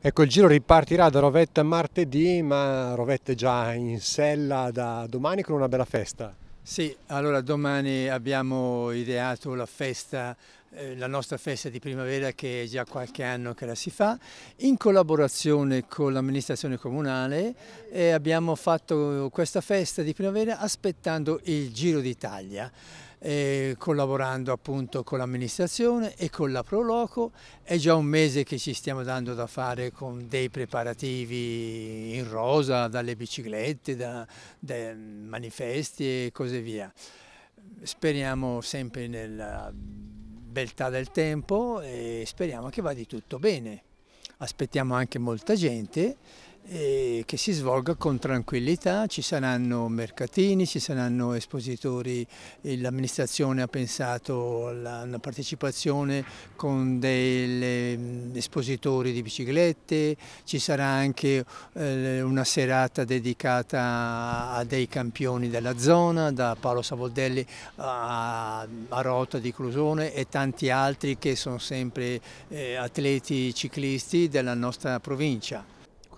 Ecco, il giro ripartirà da Rovetta martedì, ma Rovetta è già in sella da domani con una bella festa. Sì, allora domani abbiamo ideato la festa eh, la nostra festa di primavera che è già qualche anno che la si fa, in collaborazione con l'amministrazione comunale abbiamo fatto questa festa di primavera aspettando il Giro d'Italia. Eh, collaborando appunto con l'amministrazione e con la Proloco. È già un mese che ci stiamo dando da fare con dei preparativi in rosa, dalle biciclette, da, da manifesti e così via. Speriamo sempre nel beltà del tempo e speriamo che vada tutto bene. Aspettiamo anche molta gente che si svolga con tranquillità, ci saranno mercatini, ci saranno espositori, l'amministrazione ha pensato alla una partecipazione con degli espositori di biciclette, ci sarà anche eh, una serata dedicata a dei campioni della zona, da Paolo Savoldelli a, a Rota di Clusone e tanti altri che sono sempre eh, atleti ciclisti della nostra provincia.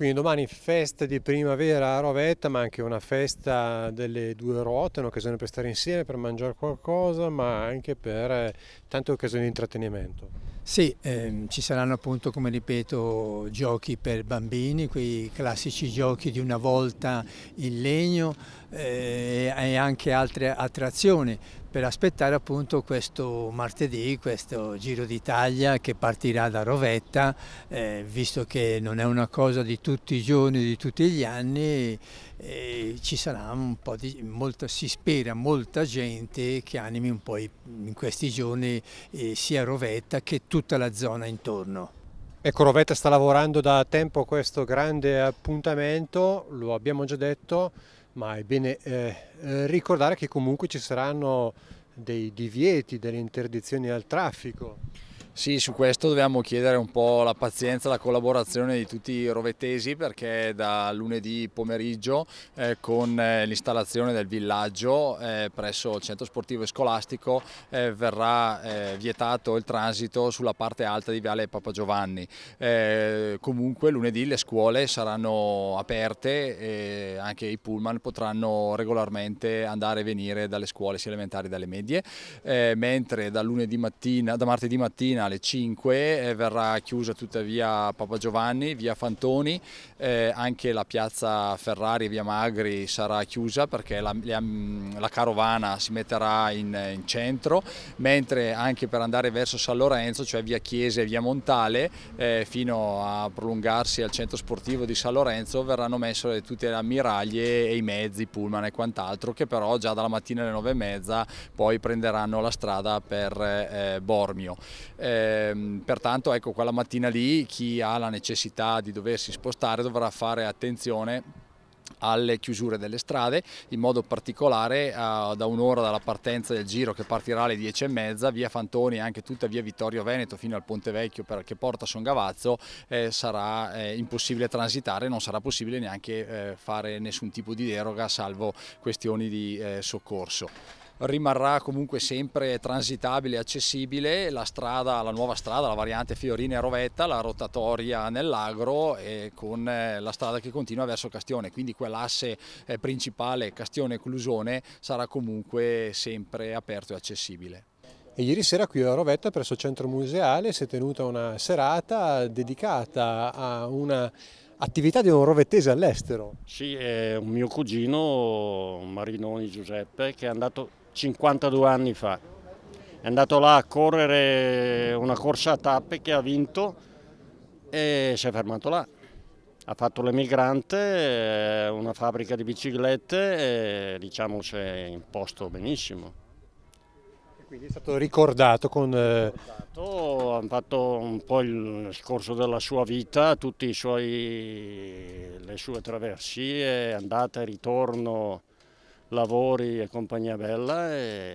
Quindi domani festa di primavera a Rovetta, ma anche una festa delle due ruote, un'occasione per stare insieme, per mangiare qualcosa, ma anche per eh, tante occasioni di intrattenimento. Sì, ehm, ci saranno appunto, come ripeto, giochi per bambini, quei classici giochi di una volta in legno eh, e anche altre attrazioni per aspettare appunto questo martedì, questo Giro d'Italia che partirà da Rovetta, eh, visto che non è una cosa di tutti i giorni, di tutti gli anni, eh, ci sarà un po' di, molta, si spera molta gente che animi un po' in questi giorni eh, sia Rovetta che tutta la zona intorno. Ecco, Rovetta sta lavorando da tempo a questo grande appuntamento, lo abbiamo già detto, ma è bene eh, eh, ricordare che comunque ci saranno dei divieti, delle interdizioni al traffico. Sì, su questo dobbiamo chiedere un po' la pazienza, la collaborazione di tutti i rovettesi perché da lunedì pomeriggio eh, con eh, l'installazione del villaggio eh, presso il centro sportivo e scolastico eh, verrà eh, vietato il transito sulla parte alta di Viale Papa Giovanni. Eh, comunque lunedì le scuole saranno aperte e anche i pullman potranno regolarmente andare e venire dalle scuole sia elementari che dalle medie, mentre da, mattina, da martedì mattina terminale 5 eh, verrà chiusa tuttavia Papa Giovanni, via Fantoni, eh, anche la piazza Ferrari, via Magri sarà chiusa perché la, la, la carovana si metterà in, in, centro, mentre anche per andare verso San Lorenzo, cioè via Chiese e via Montale, eh, fino a prolungarsi al centro sportivo di San Lorenzo, verranno messe tutte le ammiraglie e i mezzi, pullman e quant'altro, che però già dalla mattina alle 9.30 poi prenderanno la strada per eh, Bormio. Eh, eh, pertanto ecco quella mattina lì chi ha la necessità di doversi spostare dovrà fare attenzione alle chiusure delle strade, in modo particolare uh, da un'ora dalla partenza del giro che partirà alle 10 e mezza via Fantoni e anche tutta via Vittorio Veneto fino al Ponte Vecchio per, che porta a Son Gavazzo eh, sarà eh, impossibile transitare, non sarà possibile neanche eh, fare nessun tipo di deroga salvo questioni di eh, soccorso rimarrà comunque sempre transitabile e accessibile la, strada, la nuova strada, la variante Fiorina e Rovetta, la rotatoria nell'agro e con eh, la strada che continua verso Castione, quindi quell'asse eh, principale Castione-Clusone sarà comunque sempre aperto e accessibile. E ieri sera qui a Rovetta presso il centro museale si è tenuta una serata dedicata a un'attività di un rovettese all'estero. Sì, è un mio cugino Marinoni Giuseppe che è andato 52 anni fa. È andato là a correre una corsa a tappe che ha vinto e si è fermato là. Ha fatto l'emigrante, eh, una fabbrica di biciclette e diciamo si è imposto benissimo. E quindi è stato ricordato con... Eh, ricordato, hanno fatto un po' il scorso della sua vita, tutte le sue traversie, andata e ritorno, lavori e compagnia bella. E...